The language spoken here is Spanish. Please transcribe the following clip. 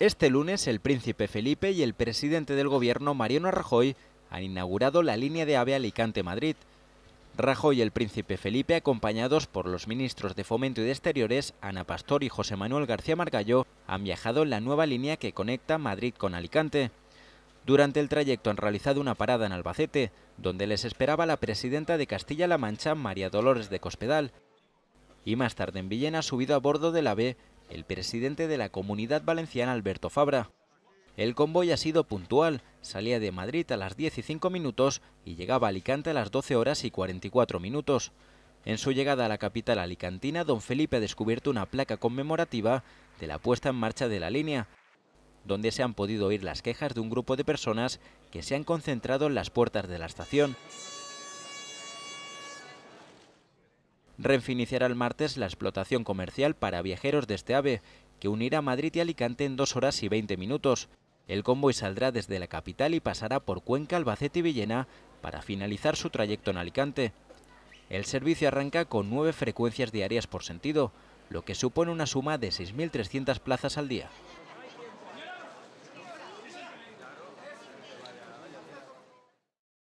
Este lunes, el príncipe Felipe y el presidente del gobierno, Mariano Rajoy, han inaugurado la línea de AVE Alicante-Madrid. Rajoy y el príncipe Felipe, acompañados por los ministros de Fomento y de Exteriores, Ana Pastor y José Manuel García Margallo, han viajado en la nueva línea que conecta Madrid con Alicante. Durante el trayecto han realizado una parada en Albacete, donde les esperaba la presidenta de Castilla-La Mancha, María Dolores de Cospedal. Y más tarde en Villena subido a bordo del AVE el presidente de la Comunidad Valenciana Alberto Fabra. El convoy ha sido puntual, salía de Madrid a las 10 y 5 minutos y llegaba a Alicante a las 12 horas y 44 minutos. En su llegada a la capital alicantina, don Felipe ha descubierto una placa conmemorativa de la puesta en marcha de la línea, donde se han podido oír las quejas de un grupo de personas que se han concentrado en las puertas de la estación. Renfe iniciará el martes la explotación comercial para viajeros de este AVE, que unirá Madrid y Alicante en dos horas y 20 minutos. El convoy saldrá desde la capital y pasará por Cuenca, Albacete y Villena para finalizar su trayecto en Alicante. El servicio arranca con nueve frecuencias diarias por sentido, lo que supone una suma de 6.300 plazas al día.